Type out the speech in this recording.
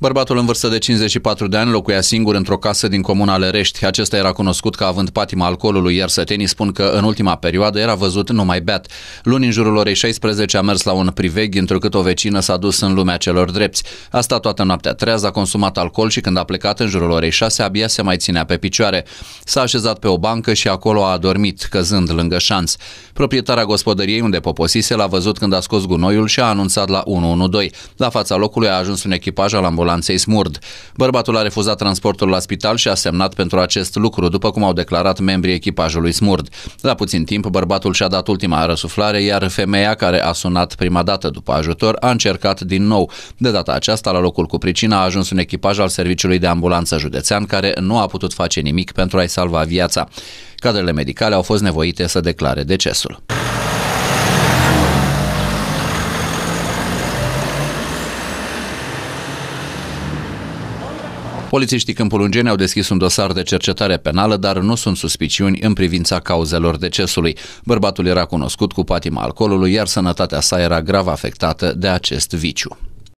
Bărbatul în vârstă de 54 de ani locuia singur într-o casă din comuna Lerești. Acesta era cunoscut ca având patima alcoolului, iar sătenii spun că în ultima perioadă era văzut numai beat. Luni în jurul orei 16 a mers la un priveg, întrucât o vecină s-a dus în lumea celor drepți. A stat toată noaptea Treaz a consumat alcool și când a plecat în jurul orei 6 abia se mai ținea pe picioare. S-a așezat pe o bancă și acolo a adormit, căzând lângă șanț. Proprietarea gospodăriei unde poposise l-a văzut când a scos gunoiul și a anunțat la 112. La fața locului a ajuns un echipaj al ambulanței ambulanței Smurd. Bărbatul a refuzat transportul la spital și a semnat pentru acest lucru, după cum au declarat membrii echipajului Smurd. La puțin timp, bărbatul și-a dat ultima răsuflare, iar femeia care a sunat prima dată după ajutor a încercat din nou. De data aceasta, la locul cu pricina a ajuns un echipaj al Serviciului de Ambulanță Județean care nu a putut face nimic pentru a-i salva viața. Cadrele medicale au fost nevoite să declare decesul. Polițiștii câmpulungeni au deschis un dosar de cercetare penală, dar nu sunt suspiciuni în privința cauzelor decesului. Bărbatul era cunoscut cu patima alcoolului, iar sănătatea sa era grav afectată de acest viciu.